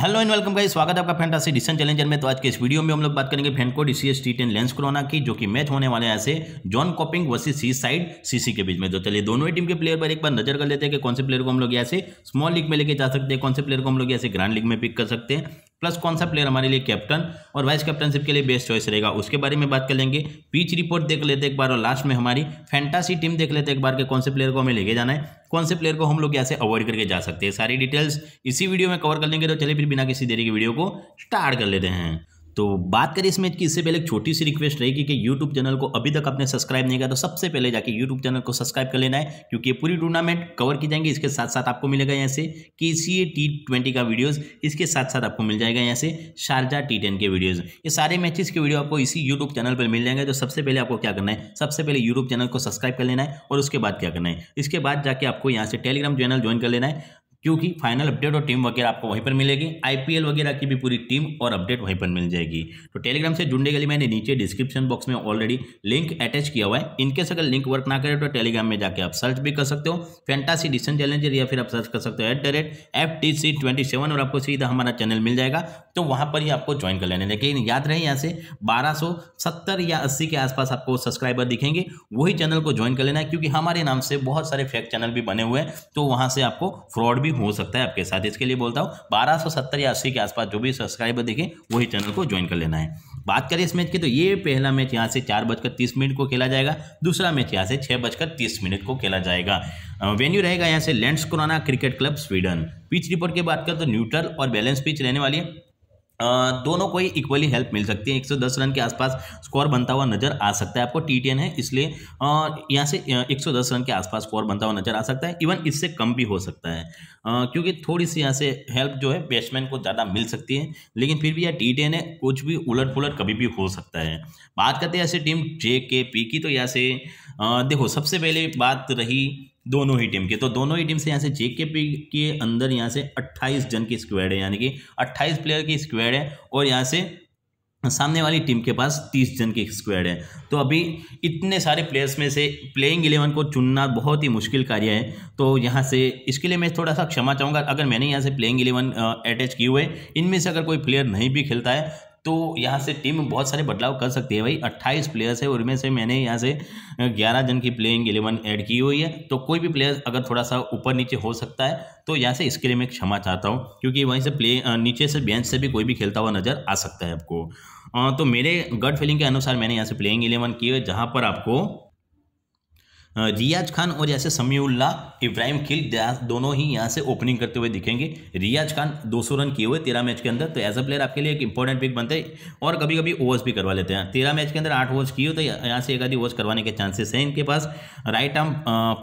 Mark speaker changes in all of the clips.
Speaker 1: hello and welcome guys स्वागत है आपका फैंटासी डिसन चैलेंजर में तो आज के इस वीडियो में हम लोग बात करेंगे FanCode C S T ten Landskrona की जो कि मैच होने वाले ऐसे Jonkoping versus Seaside CC के बीच में तो चलिए दोनों ही टीम के प्लेयर पर एक बार नजर कर लेते हैं कि कौन से प्लेयर को हम लोग ऐसे स्मॉल लीग में लेके जा सकते हैं कौन से प्लेयर को हम लोग ऐसे ग्रांड लीग में पिक कर सकते हैं प्लस कौन सा प्लेयर हमारे लिए कैप्टन और वाइस कैप्टनशिप के लिए बेस्ट चॉइस रहेगा उसके बारे में बात कर लेंगे पीच रिपोर्ट देख लेते एक बार और लास्ट में हमारी फैंटासी टीम देख लेते एक बार के कौन से प्लेयर को हमें लेके जाना है कौन से प्लेयर को हम लोग यहाँ से अवॉइड करके जा सकते हैं सारी डिटेल्स इसी वीडियो में कवर कर लेंगे तो चलिए फिर बिना किसी देरी की वीडियो को स्टार्ट कर लेते हैं तो बात करें इस मैच की इससे पहले एक छोटी सी रिक्वेस्ट रहेगी कि यूट्यूब चैनल को अभी तक आपने सब्सक्राइब नहीं किया तो सबसे पहले जाके यूट्यूब चैनल को सब्सक्राइब कर लेना है क्योंकि ये पूरी टूर्नामेंट कवर की जाएंगे इसके साथ साथ आपको मिलेगा यहाँ से के सी टी ट्वेंटी का वीडियोज़ इसके साथ साथ आपको मिल जाएगा यहाँ से शारजा टी टेन के वीडियोज़ ये सारे मैचेस के वीडियो आपको इसी यूट्यूब चैनल पर मिल जाएंगे तो सबसे पहले आपको क्या करना है सबसे पहले यूट्यूब चैनल को सब्सक्राइब कर लेना है और उसके बाद क्या करना है इसके बाद जाके आपको यहाँ से टेलीग्राम चैनल ज्वाइन कर लेना है क्योंकि फाइनल अपडेट और टीम वगैरह आपको वहीं पर मिलेगी आईपीएल वगैरह की भी पूरी टीम और अपडेट वहीं पर मिल जाएगी तो टेलीग्राम से जुड़ने के लिए मैंने नीचे डिस्क्रिप्शन बॉक्स में ऑलरेडी लिंक अटैच किया हुआ है इनकेस अगर लिंक वर्क ना करे तो टेलीग्राम में जाकर आप सर्च भी कर सकते हो फैंटासी डिसन चैलेंजर या फिर आप सर्च कर सकते हो एट द सेवन और आपको सीधा हमारा चैनल मिल जाएगा तो वहाँ पर ही आपको ज्वाइन कर लेना लेकिन याद रहे यहाँ से बारह सौ सत्तर या अस्सी के आसपास आपको सब्सक्राइबर दिखेंगे वही चैनल को ज्वाइन कर लेना है क्योंकि हमारे नाम से बहुत सारे फेक चैनल भी बने हुए हैं तो वहाँ से आपको फ्रॉड भी हो सकता है आपके साथ इसके लिए बोलता हूँ बारह सौ सत्तर या अस्सी के आसपास जो भी सब्सक्राइबर देखें वही चैनल को ज्वाइन कर लेना है बात करें इस मैच की तो ये पहला मैच यहाँ से चार बजकर तीस मिनट को खेला जाएगा दूसरा मैच यहाँ से छः बजकर तीस मिनट को खेला जाएगा वेन्यू रहेगा यहाँ से Landskrona cricket club Sweden pitch report की बात करें तो न्यूट्रल और बैलेंस पिच रहने वाली है दोनों को ही इक्वली हेल्प मिल सकती है 110 रन के आसपास स्कोर बनता हुआ नजर आ सकता है आपको टी टेन है इसलिए यहाँ से 110 रन के आसपास स्कोर बनता हुआ नजर आ सकता है इवन इससे कम भी हो सकता है क्योंकि थोड़ी सी यहाँ से हेल्प जो है बैट्समैन को ज़्यादा मिल सकती है लेकिन फिर भी यह टी टेन है कुछ भी उलट पुलट कभी भी हो सकता है बात करते हैं ऐसे टीम जे के पी की तो यहाँ से देखो सबसे पहले बात रही दोनों ही टीम के तो दोनों ही टीम से यहाँ से जे के पी के अंदर यहाँ से 28 जन की स्क्वाड है यानी कि 28 प्लेयर की स्क्वाड है और यहाँ से सामने वाली टीम के पास 30 जन की स्क्वाड है तो अभी इतने सारे प्लेयर्स में से प्लेइंग इलेवन को चुनना बहुत ही मुश्किल कार्य है तो यहाँ से इसके लिए मैं थोड़ा सा क्षमा चाहूँगा अगर मैंने यहाँ से प्लेइंग इलेवन अटैच किए हुए इनमें से अगर कोई प्लेयर नहीं भी खेलता है तो यहाँ से टीम बहुत सारे बदलाव कर सकती है भाई अट्ठाईस प्लेयर्स है उनमें से मैंने यहाँ से ग्यारह जन की प्लेइंग एलेवन ऐड की हुई है तो कोई भी प्लेयर अगर थोड़ा सा ऊपर नीचे हो सकता है तो यहाँ से इसके लिए मैं क्षमा चाहता हूँ क्योंकि वहीं से प्ले नीचे से बेंच से भी कोई भी खेलता हुआ नज़र आ सकता है आपको तो मेरे गट फीलिंग के अनुसार मैंने यहाँ से प्लेइंग एलेवन की है जहाँ पर आपको हाँ, रियाज खान और यहाँ से समीउल्ला इब्राहिम खिल दोनों ही यहाँ से ओपनिंग करते हुए दिखेंगे रियाज खान 200 रन किए हुए तेरह मैच के अंदर तो एज अ प्लेयर आपके लिए एक इंपॉर्टेंट पिक बनते हैं और कभी कभी ओवर्स भी करवा लेते हैं तेरह मैच के अंदर आठ ओवर्स किए तो यहाँ से एक आधी ओवर्स करवाने के चांसेस हैं इनके पास राइट आर्म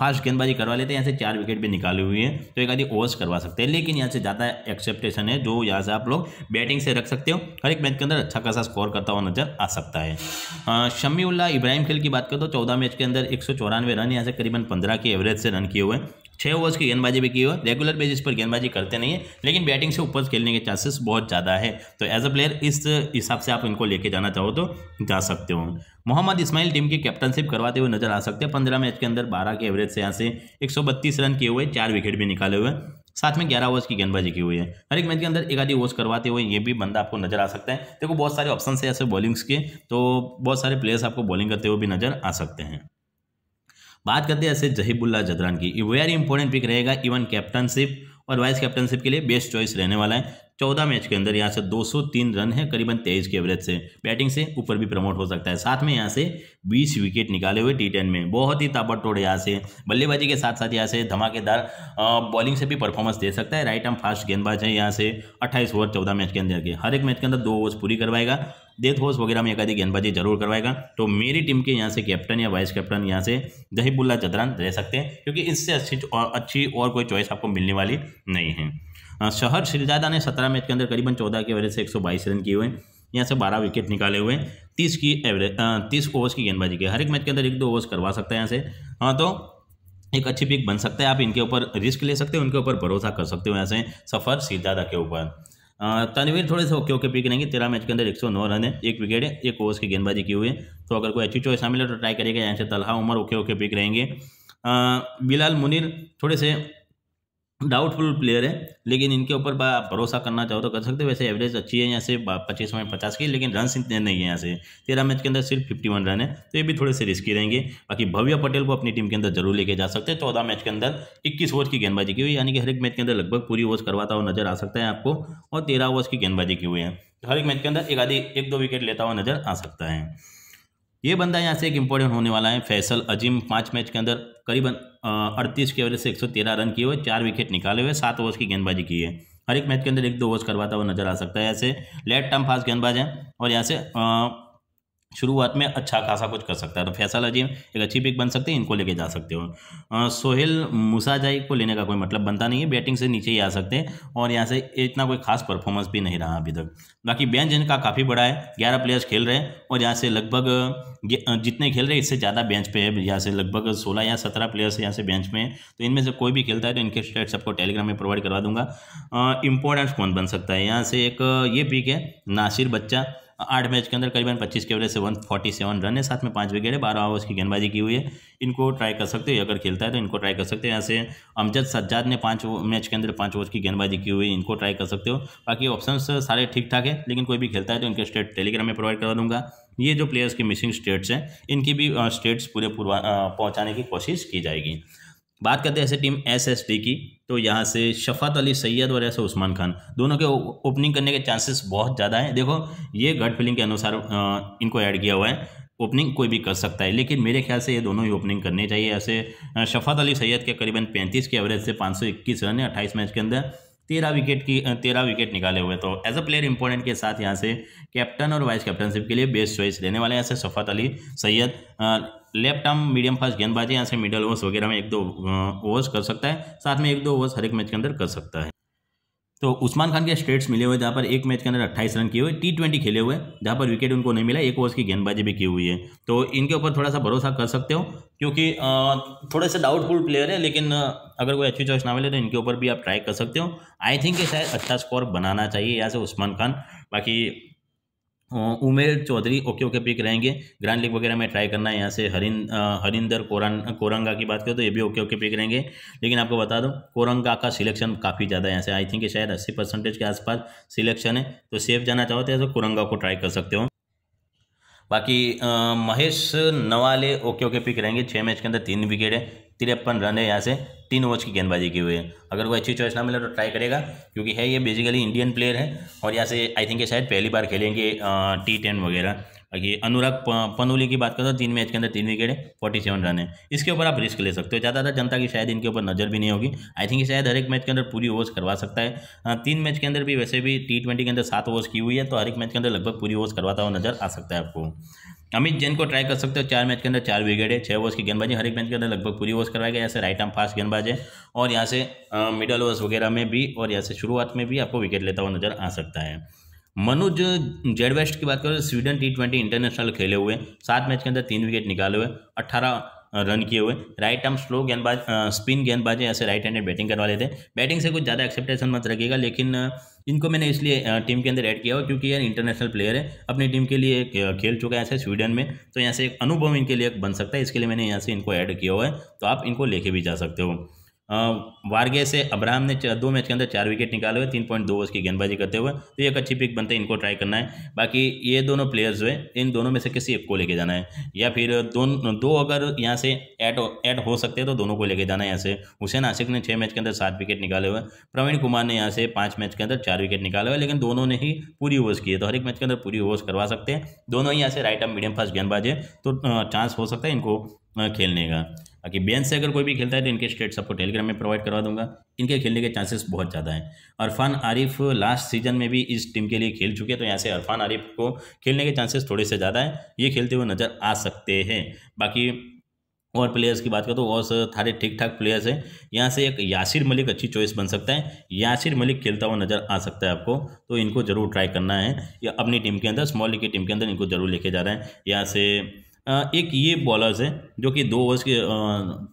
Speaker 1: फास्ट गेंदबाजी करवा लेते हैं यहाँ से चार विकेट भी निकाले हुए हैं तो एक आधी ओवर्स करवा सकते हैं लेकिन यहाँ से ज़्यादा एक्सेप्टेशन है जो यहाँ से आप लोग बैटिंग से रख सकते हो हर एक मैच के अंदर अच्छा खासा स्कोर करता हुआ नजर आ सकता है शमी इब्राहिम खिल की बात करें तो चौदह मैच के अंदर एक रन रन यहाँ से करीबन पंद्रह के एवरेज से रन किए हुए छः ओवर्स की गेंदबाजी भी की हुई रेगुलर बेसिस पर गेंदबाजी करते नहीं है लेकिन बैटिंग से ऊपर खेलने के चांसेस बहुत ज़्यादा है तो एज अ प्लेयर इस हिसाब से आप इनको लेके जाना चाहो तो जा सकते हो मोहम्मद इस्माइल टीम की कैप्टनशिप करवाते हुए नजर आ सकते हैं पंद्रह मैच के अंदर बारह के एवरेज से यहाँ से एक रन किए हुए चार विकेट भी निकाले हुए साथ में ग्यारह ओवर्स की गेंदबाजी की हुई है हर एक मैच के अंदर एक आधी ओवर्स करवाते हुए ये भी बंदा आपको नजर आ सकता है देखो बहुत सारे ऑप्शन है ऐसे बॉलिंग्स के तो बहुत सारे प्लेयर्स आपको बॉलिंग करते हुए भी नजर आ सकते हैं बात करते हैं ऐसे जहीबुल्ला जदरान की वेरी इंपॉर्टेंट पिक रहेगा इवन कैप्टनशिप और वाइस कैप्टनशिप के लिए बेस्ट चॉइस रहने वाला है चौदह मैच के अंदर यहाँ से 203 रन है करीबन तेईस के एवरेज से बैटिंग से ऊपर भी प्रमोट हो सकता है साथ में यहाँ से 20 विकेट निकाले हुए टी टेन में बहुत ही ताबड़तोड़ यहाँ से बल्लेबाजी के साथ साथ यहाँ से धमाकेदार बॉलिंग से भी परफॉर्मेंस दे सकता है राइट आर्म फास्ट गेंदबाज है यहाँ से अट्ठाईस ओवर चौदह मैच के अंदर के हर एक मैच के अंदर दो ओवर्स पूरी करवाएगा डेथ होर्स वगैरह में एक आधी गेंदबाजी जरूर करवाएगा तो मेरी टीम के यहाँ से कैप्टन या वाइस कैप्टन यहाँ से जहीबुल्ला जदरान रह सकते हैं क्योंकि इससे अच्छी अच्छी और कोई चॉइस आपको मिलने वाली नहीं है हाँ, शहर शिलजादा ने सत्रह मैच के अंदर करीबन चौदह के एवरेज से एक रन किए हुए हैं यहाँ से बारह विकेट निकाले हुए तीस की एवरेज तीस ओवर्स की गेंदबाजी की हर एक मैच के अंदर एक दो ओवर्स करवा सकते हैं यहाँ से हाँ तो एक अच्छी पिक बन सकता है आप इनके ऊपर रिस्क ले सकते हो उनके ऊपर भरोसा कर सकते हो यहाँ से सफ़र सीधादा के ऊपर तनवीर थोड़े से ओके ओके पिक रहेंगे तेरह मैच के अंदर एक सौ नौ रन है एक विकेट है एक ओवर्स की गेंदबाजी की हुई है तो अगर कोई अच्छी चॉइस है तो ट्राई करेगा यहाँ से Talha Umar okay okay pick रहेंगे बिलाल मुनिर थोड़े से डाउटफुल प्लेयर है लेकिन इनके ऊपर आप भरोसा करना चाहो तो कर सकते हो वैसे एवरेज अच्छी है यहाँ से पच्चीस में पचास की लेकिन रन इतने नहीं है यहाँ से तेरह मैच के अंदर सिर्फ फिफ्टी वन रन है तो ये भी थोड़े से रिस्की रहेंगे बाकी भव्य पटेल को अपनी टीम के अंदर जरूर लेके जा सकते हैं चौदह मैच के अंदर इक्कीस ओवर की गेंदबाजी की हुई यानी कि हर एक मैच के अंदर लगभग पूरी ओवर करवाता हुआ नजर आ सकता है आपको और तेरह ओवर्स की गेंदबाजी की हुई है हर एक मैच के अंदर एक आधी एक दो विकेट लेता हुआ नजर आ सकता है ये बंदा यहाँ से एक इंपॉर्टेंट होने वाला है फैसल अजीम पाँच मैच के अंदर करीबन अड़तीस के एवरेज से एक रन किए हुए चार विकेट निकाले हुए सात ओवर्स की गेंदबाजी की है हर एक मैच के अंदर एक दो ओवर्स करवाता हुआ नजर आ सकता है ऐसे लेट टर्म फास्ट गेंदबाज है और यहाँ से शुरुआत में अच्छा खासा कुछ कर सकता है तो फैसल अजीम एक अच्छी पिक बन सकते हैं इनको लेके जा सकते हो सोहेल मुसाजाई को लेने का कोई मतलब बनता नहीं है बैटिंग से नीचे ही आ सकते हैं और यहाँ से इतना कोई खास परफॉर्मेंस भी नहीं रहा अभी तक बाकी बेंच इनका काफ़ी बड़ा है ग्यारह प्लेयर्स खेल रहे हैं और यहाँ से लगभग जितने खेल रहे हैं इससे ज़्यादा बेंच पे है यहाँ से लगभग सोलह या सत्रह प्लेयर्स यहाँ से बेंच में है तो इनमें से कोई भी खेलता है तो इनके स्टेट्स आपको टेलीग्राम में प्रोवाइड करवा दूंगा इंपॉर्टेंट कौन बन सकता है यहाँ से एक ये पिक है नासिर बच्चा आठ मैच के अंदर करीबन पच्चीस के एवरेज से वन फोर्टी सेवन रन है साथ में पाँच विकेट है बारह ओवर्स की गेंदबाजी की हुई है इनको ट्राई कर सकते हो अगर खेलता है तो इनको ट्राई कर सकते हो यहाँ से अमजद सज्जाद ने पाँच मैच के अंदर पाँच ओवर्स की गेंदबाजी की हुई इनको ट्राई कर सकते हो बाकी ऑप्शन सारे ठीक ठाक है लेकिन कोई भी खेलता है तो इनके स्टेट टेलीग्राम में प्रोवाइड करवा दूंगा ये जो प्लेयर्स की मिसिंग स्टेट्स हैं इनकी भी स्टेट्स पूरे पूर्वा पहुँचाने की कोशिश की जाएगी बात करते हैं ऐसे टीम टी की तो यहाँ से शफात अली सैयद और ऐसे उस्मान खान दोनों के ओपनिंग करने के चांसेस बहुत ज़्यादा हैं देखो ये गट फीलिंग के अनुसार इनको ऐड किया हुआ है ओपनिंग कोई भी कर सकता है लेकिन मेरे ख्याल से ये दोनों ही ओपनिंग करनी चाहिए ऐसे शफात अली सैयद के करीबन पैंतीस के एवरेज से पाँच रन है अट्ठाईस मैच के अंदर तेरह विकेट की तेरह विकेट निकाले हुए तो एज अ प्लेयर इंपॉर्टेंट के साथ यहाँ से कैप्टन और वाइस कैप्टनशिप के लिए बेस्ट चॉइस लेने वाले हैं ऐसे Shafat Ali Syed left arm medium fast गेंदबाजी यहाँ से मिडल ओवर्स वगैरह में एक दो ओवर्स कर सकता है साथ में एक दो ओवर्स हर एक मैच के अंदर कर सकता है तो उस्मान खान के स्टेट्स मिले हुए जहाँ पर एक मैच के अंदर 28 रन किए हुए टी ट्वेंटी खेले हुए जहाँ पर विकेट उनको नहीं मिला एक ओवर्स की गेंदबाजी भी की हुई है तो इनके ऊपर थोड़ा सा भरोसा कर सकते हो क्योंकि थोड़े से डाउटफुल प्लेयर है लेकिन अगर कोई अच्छी चॉइस ना मिले तो इनके ऊपर भी आप ट्राई कर सकते हो आई थिंक शायद अच्छा स्कोर बनाना चाहिए यहाँ से उस्मान खान बाकी Umer Chaudhry okay okay pick रहेंगे ग्रैंड लीग वगैरह में ट्राई करना है यहाँ से हरिंद हरिंदर कोरन कोरंगा की बात करें तो ये भी ओके ओके पिक रहेंगे लेकिन आपको बता दो कोरंगा का सिलेक्शन काफ़ी ज़्यादा है यहाँ से आई थिंक शायद अस्सी परसेंटेज के आसपास सिलेक्शन है तो सेफ जाना चाहो तो कोरंगा को ट्राई कर सकते हो बाकी आ, Mahesh Navale okay okay pick रहेंगे छः मैच के अंदर तीन विकेट है तिरपन रन है यहाँ से तीन ओवर्स की गेंदबाजी की हुई है अगर कोई अच्छी चॉइस ना मिले तो ट्राई करेगा क्योंकि है ये बेसिकली इंडियन प्लेयर है और यहाँ से आई थिंक ये शायद पहली बार खेलेंगे टी टेन वगैरह ये अनुराग पनोली की बात करें तो तीन मैच के अंदर तीन विकेट है फोर्टी सेवन रन है इसके ऊपर आप रिस्क ले सकते हो ज़्यादातर जनता की शायद इनके ऊपर नज़र भी नहीं होगी आई थिंक शायद हर एक मैच के अंदर पूरी ओवर्स करवा सकता है तीन मैच के अंदर भी वैसे भी टी ट्वेंटी के अंदर सात ओवर्स की हुई है तो हर एक मैच के अंदर लगभग पूरी ओवर्स करवाता हुआ नजर आ सकता है आपको अमित जैन को ट्राई कर सकते हो चार मैच के अंदर चार विकेट है छः ओवर्स की गेंदबाजी हर एक मैच के अंदर लगभग पूरी ओवर्स गया यहाँ से राइट आर्म फास्ट गेंदबाज है और यहाँ से मिडल ओवर्स वगैरह में भी और यहाँ से शुरुआत में भी आपको विकेट लेता हुआ नजर आ सकता है मनोज जेड वेस्ट की बात करें तो स्वीडन टी ट्वेंटी इंटरनेशनल खेले हुए सात मैच के अंदर तीन विकेट निकाले हुए अट्ठारह रन किए हुए राइट आर्म स्लो गेंदबाज स्पिन गेंदबाजे ऐसे राइट हैंडेड बैटिंग करवा लेते हैं बैटिंग से कुछ ज़्यादा एक्सेप्टेशन मत रखिएगा लेकिन इनको मैंने इसलिए टीम के अंदर ऐड किया हुआ क्योंकि ये इंटरनेशनल प्लेयर है अपनी टीम के लिए खेल चुका है ऐसे स्वीडन में तो यहाँ से एक अनुभव इनके लिए बन सकता है इसके लिए मैंने यहाँ से इनको ऐड किया हुआ है तो आप इनको लेके भी जा सकते हो वारगे से अब्राहम ने दो मैच के अंदर चार विकेट निकाले हुए तीन पॉइंट दो ओवर्स की गेंदबाजी करते हुए तो ये एक अच्छी पिक बनते हैं इनको ट्राई करना है बाकी ये दोनों प्लेयर्स हुए है इन दोनों में से किसी एक को लेके जाना है या फिर दोनों दो अगर यहाँ से ऐड ऐड हो सकते हैं तो दोनों को लेके जाना है यहाँ से हुसैन आसिक ने छः मैच के अंदर सात विकेट निकाले हुए प्रवीण कुमार ने यहाँ से पाँच मैच के अंदर चार विकेट निकाले हुए लेकिन दोनों ने ही पूरी ओवर्स किए तो हर एक मैच के अंदर पूरी ओवर्स करवा सकते हैं दोनों ही यहाँ से राइट आर्म मीडियम फास्ट गेंदबाज है तो चांस हो सकता है इनको खेलने का बाकी बेन से अगर कोई भी खेलता है तो इनके स्टेट सबको टेलीग्राम में प्रोवाइड करवा दूंगा इनके खेलने के चांसेस बहुत ज़्यादा हैं अरफान आरिफ लास्ट सीजन में भी इस टीम के लिए खेल चुके हैं तो यहाँ से अरफान आरिफ को खेलने के चांसेस थोड़े से ज़्यादा हैं ये खेलते हुए नज़र आ सकते हैं बाकी और प्लेयर्स की बात करें तो और सारे ठीक ठाक प्लेयर्स हैं यहाँ से एक यासिर मलिक अच्छी चॉइस बन सकता है यासिर मलिक खेलता हुआ नज़र आ सकता है आपको तो इनको ज़रूर ट्राई करना है या अपनी टीम के अंदर स्मॉल लीग की टीम के अंदर इनको ज़रूर लेके जा रहा है यहाँ से एक ये बॉलर्स हैं जो कि दो ओवर्स के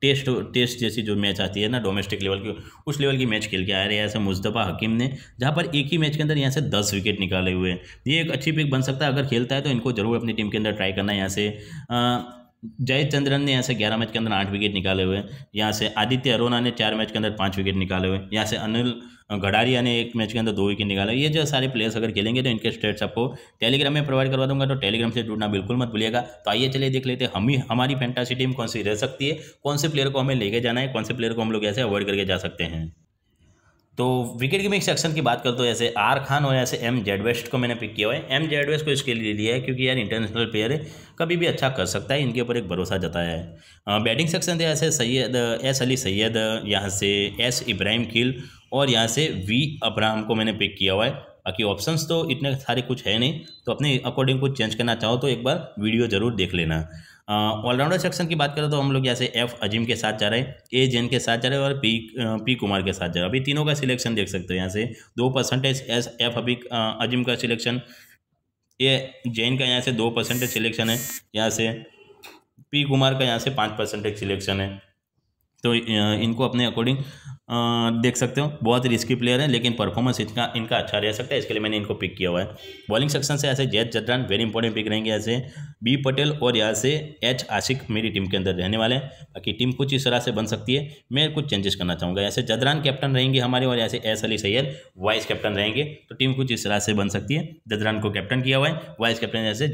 Speaker 1: टेस्ट टेस्ट जैसी जो मैच आती है ना डोमेस्टिक लेवल की उस लेवल की मैच खेल के आ रहे हैं ऐसे मुस्तफ़ा हकीम ने जहाँ पर एक ही मैच के अंदर यहाँ से दस विकेट निकाले हुए हैं ये एक अच्छी पिक बन सकता है अगर खेलता है तो इनको ज़रूर अपनी टीम के अंदर ट्राई करना है यहाँ से जयचंद्रन ने यहाँ से ग्यारह मैच के अंदर आठ विकेट निकाले हुए यहाँ से आदित्य अरोना ने चार मैच के अंदर पाँच विकेट निकाले हुए यहाँ से अनिल घड़ारिया ने एक मैच के अंदर दो विकेट निकाले ये जो सारे प्लेयर्स अगर खेलेंगे तो इनके स्टेट्स आपको टेलीग्राम में प्रोवाइड करवा दूंगा तो टेलीग्राम से जुड़ना बिल्कुल मत भूलिएगा तो आइए चलिए देख लेते हम ही हमारी फैंटासी टीम कौन सी रह सकती है कौन से प्लेयर को हमें लेके जाना है कौन से प्लेयर को हम लोग ऐसे अवॉइड करके जा सकते हैं तो विकेट कीपिंग सेक्शन की बात करते हो ऐसे आर खान और ऐसे एम जेडवेस्ट को मैंने पिक किया हुआ है एम जेडवेस्ट को इसके लिए लिया है क्योंकि यार इंटरनेशनल प्लेयर है कभी भी अच्छा कर सकता है इनके ऊपर एक भरोसा जताया है बैटिंग सेक्शन थे ऐसे सैयद एस अली सैयद यहाँ से एस इब्राहिम किल और यहाँ से वी अब्राहम को मैंने पिक किया हुआ है बाकी ऑप्शंस तो इतने सारे कुछ है नहीं तो अपने अकॉर्डिंग कुछ चेंज करना चाहो तो एक बार वीडियो ज़रूर देख लेना ऑलराउंडर सेक्शन की बात करें तो हम लोग यहाँ से एफ अजीम के साथ जा रहे हैं ए जैन के साथ जा रहे हैं और पी पी कुमार के साथ जा रहे हैं अभी तीनों का सिलेक्शन देख सकते हो यहाँ से दो परसेंटेज एस एफ अभी अजीम का सिलेक्शन ए जैन का यहाँ से दो परसेंटेज सिलेक्शन है यहाँ से पी कुमार का यहाँ से पाँच परसेंटेज सिलेक्शन है तो इनको अपने अकॉर्डिंग देख सकते हो बहुत रिस्की प्लेयर है लेकिन परफॉर्मेंस इनका इनका अच्छा रह सकता है इसके लिए मैंने इनको पिक किया हुआ है बॉलिंग सेक्शन से ऐसे Zaid Zadran very important pick रहेंगे ऐसे बी पटेल और यहाँ से एच आशिक मेरी टीम के अंदर रहने वाले हैं बाकी टीम कुछ इस तरह से बन सकती है मैं कुछ चेंजेस करना चाहूँगा ऐसे जदरान कैप्टन रहेंगे हमारे और ऐसे S Ali Syed vice captain रहेंगे तो टीम कुछ इस तरह से बन सकती है जदरान को कैप्टन किया हुआ है वाइस कैप्टन ऐसे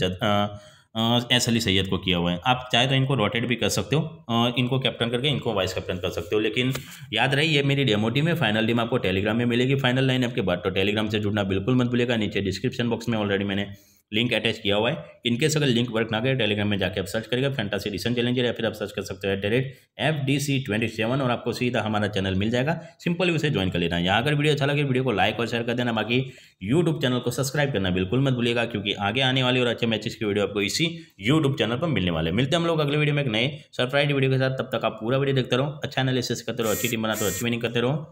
Speaker 1: एस अली सैयद को किया हुआ है आप चाहे तो इनको रोटेट भी कर सकते हो इनको कैप्टन करके इनको वाइस कैप्टन कर सकते हो लेकिन याद रही ये मेरी डेमो टीम है फाइनल टीम आपको टेलीग्राम में मिलेगी फाइनल लाइन आपके बाद तो टेलीग्राम से जुड़ना बिल्कुल मत भूलेगा नीचे डिस्क्रिप्शन बॉक्स में ऑलरेडी मैंने लिंक अटैच किया हुआ है इनकेस अगर लिंक वर्क ना करें टेलीग्राम में जाकर आप सर्च करेगा फैंटासी रिसेंट चैलेंजर या फिर आप सर्च कर सकते हो at the rate F D C twenty seven और आपको सीधा हमारा चैनल मिल जाएगा सिंपली उसे ज्वाइन कर लेना यहाँ अगर वीडियो अच्छा लगे वीडियो को लाइक और शेयर कर देना बाकी यूट्यूब चैनल को सब्सक्राइब करना बिल्कुल मत भूलिएगा क्योंकि आगे आने वाली और अच्छे मैचेस की वीडियो आपको इसी यूट्यूब चैनल पर मिलने वाले मिलते हम लोग अगले वीडियो में एक नए सरप्राइज वीडियो के साथ तब तक आप पूरा वीडियो देखते रहो अच्छा एनालिसिस करते रहो अच्छी टीम बनाते रहो अच्छी विनिंग करते रहो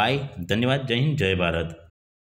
Speaker 1: बाय धन्यवाद जय हिंद जय भारत